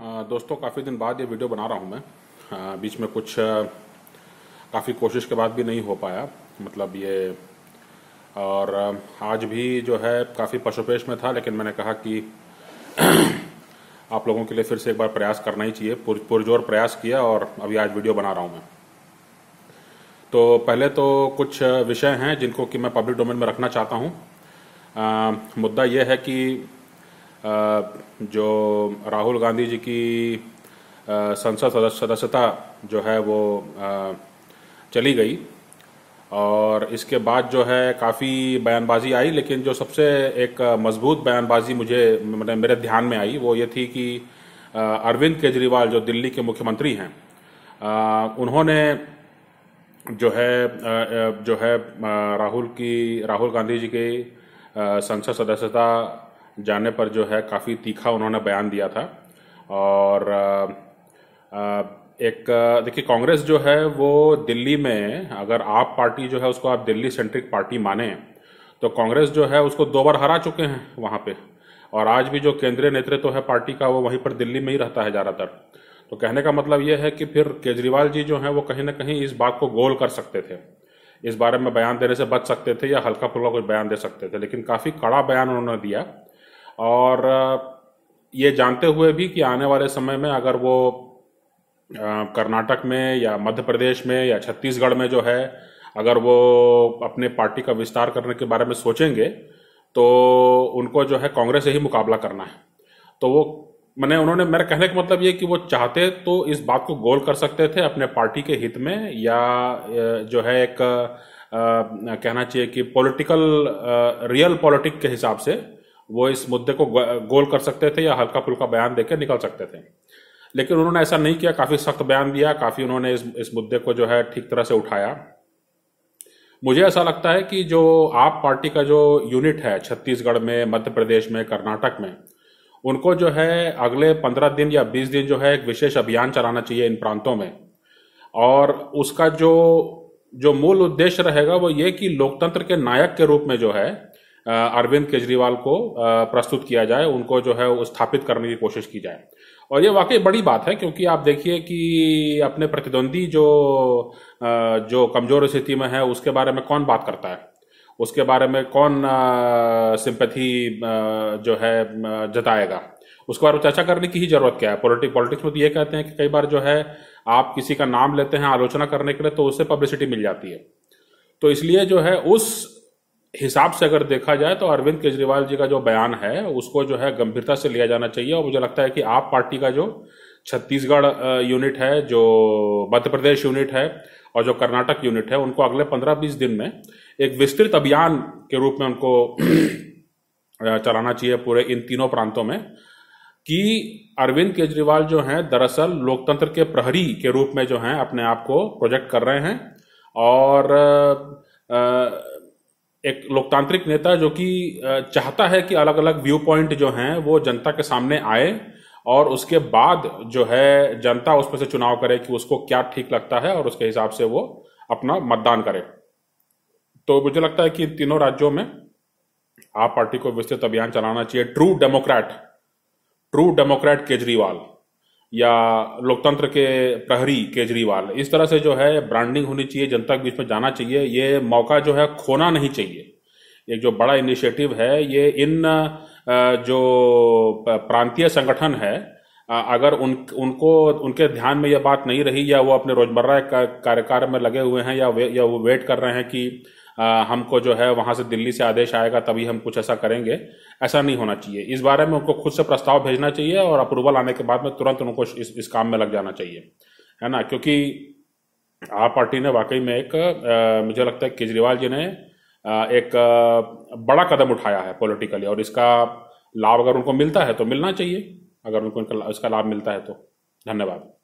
दोस्तों काफ़ी दिन बाद ये वीडियो बना रहा हूँ मैं बीच में कुछ काफ़ी कोशिश के बाद भी नहीं हो पाया मतलब ये और आज भी जो है काफ़ी पशुपेश में था लेकिन मैंने कहा कि आप लोगों के लिए फिर से एक बार प्रयास करना ही चाहिए पुरजोर प्रयास किया और अभी आज वीडियो बना रहा हूँ मैं तो पहले तो कुछ विषय हैं जिनको कि मैं पब्लिक डोमेन में रखना चाहता हूँ मुद्दा यह है कि जो राहुल गांधी जी की संसद सदस्यता जो है वो चली गई और इसके बाद जो है काफ़ी बयानबाजी आई लेकिन जो सबसे एक मजबूत बयानबाजी मुझे मतलब मेरे ध्यान में आई वो ये थी कि अरविंद केजरीवाल जो दिल्ली के मुख्यमंत्री हैं उन्होंने जो है जो है राहुल की राहुल गांधी जी की संसद सदस्यता जाने पर जो है काफ़ी तीखा उन्होंने बयान दिया था और एक देखिए कांग्रेस जो है वो दिल्ली में अगर आप पार्टी जो है उसको आप दिल्ली सेंट्रिक पार्टी माने तो कांग्रेस जो है उसको दो बार हरा चुके हैं वहाँ पे और आज भी जो केंद्रीय नेतृत्व तो है पार्टी का वो वहीं पर दिल्ली में ही रहता है ज़्यादातर तो कहने का मतलब ये है कि फिर केजरीवाल जी जो हैं वो कहीं ना कहीं इस बात को गोल कर सकते थे इस बारे में बयान देने से बच सकते थे या हल्का फुल्का कुछ बयान दे सकते थे लेकिन काफ़ी कड़ा बयान उन्होंने दिया और ये जानते हुए भी कि आने वाले समय में अगर वो कर्नाटक में या मध्य प्रदेश में या छत्तीसगढ़ में जो है अगर वो अपने पार्टी का विस्तार करने के बारे में सोचेंगे तो उनको जो है कांग्रेस से ही मुकाबला करना है तो वो मैंने उन्होंने मेरे कहने का मतलब ये कि वो चाहते तो इस बात को गोल कर सकते थे अपने पार्टी के हित में या जो है एक आ, कहना चाहिए कि पॉलिटिकल रियल पॉलिटिक के हिसाब से वो इस मुद्दे को गोल कर सकते थे या हल्का फुल्का बयान देकर निकल सकते थे लेकिन उन्होंने ऐसा नहीं किया काफ़ी सख्त बयान दिया काफ़ी उन्होंने इस इस मुद्दे को जो है ठीक तरह से उठाया मुझे ऐसा लगता है कि जो आप पार्टी का जो यूनिट है छत्तीसगढ़ में मध्य प्रदेश में कर्नाटक में उनको जो है अगले पंद्रह दिन या बीस दिन जो है एक विशेष अभियान चलाना चाहिए इन प्रांतों में और उसका जो जो मूल उद्देश्य रहेगा वो ये कि लोकतंत्र के नायक के रूप में जो है अरविंद केजरीवाल को प्रस्तुत किया जाए उनको जो है स्थापित करने की कोशिश की जाए और ये वाकई बड़ी बात है क्योंकि आप देखिए कि अपने प्रतिद्वंदी जो जो कमजोर स्थिति में है उसके बारे में कौन बात करता है उसके बारे में कौन सिंपथी जो है जताएगा उसके बारे में चर्चा करने की ही जरूरत क्या है पॉलिटिक पॉलिटिक्स में तो ये कहते हैं कि कई बार जो है आप किसी का नाम लेते हैं आलोचना करने के लिए तो उससे पब्लिसिटी मिल जाती है तो इसलिए जो है उस हिसाब से अगर देखा जाए तो अरविंद केजरीवाल जी का जो बयान है उसको जो है गंभीरता से लिया जाना चाहिए और मुझे लगता है कि आप पार्टी का जो छत्तीसगढ़ यूनिट है जो मध्य प्रदेश यूनिट है और जो कर्नाटक यूनिट है उनको अगले पंद्रह बीस दिन में एक विस्तृत अभियान के रूप में उनको चलाना चाहिए पूरे इन तीनों प्रांतों में कि अरविंद केजरीवाल जो हैं दरअसल लोकतंत्र के प्रहरी के रूप में जो हैं अपने आप को प्रोजेक्ट कर रहे हैं और आ, एक लोकतांत्रिक नेता जो कि चाहता है कि अलग अलग व्यू पॉइंट जो हैं वो जनता के सामने आए और उसके बाद जो है जनता उसमें से चुनाव करे कि उसको क्या ठीक लगता है और उसके हिसाब से वो अपना मतदान करे तो मुझे लगता है कि तीनों राज्यों में आप पार्टी को विस्तृत अभियान चलाना चाहिए true democrat true democrat Kejriwal या लोकतंत्र के प्रहरी केजरीवाल इस तरह से जो है ब्रांडिंग होनी चाहिए जनता के बीच में जाना चाहिए ये मौका जो है खोना नहीं चाहिए एक जो बड़ा इनिशिएटिव है ये इन जो प्रांतीय संगठन है अगर उन उनको उनके ध्यान में यह बात नहीं रही या वो अपने रोजमर्रा कार्यकाल में लगे हुए हैं या वे या वो वेट कर रहे हैं कि हमको जो है वहां से दिल्ली से आदेश आएगा तभी हम कुछ ऐसा करेंगे ऐसा नहीं होना चाहिए इस बारे में उनको खुद से प्रस्ताव भेजना चाहिए और अप्रूवल आने के बाद में तुरंत उनको इस, इस काम में लग जाना चाहिए है ना क्योंकि आप पार्टी ने वाकई में एक आ, मुझे लगता है केजरीवाल जी ने एक बड़ा कदम उठाया है पॉलिटिकली और इसका लाभ अगर उनको मिलता है तो मिलना चाहिए अगर उनको इसका लाभ मिलता है तो धन्यवाद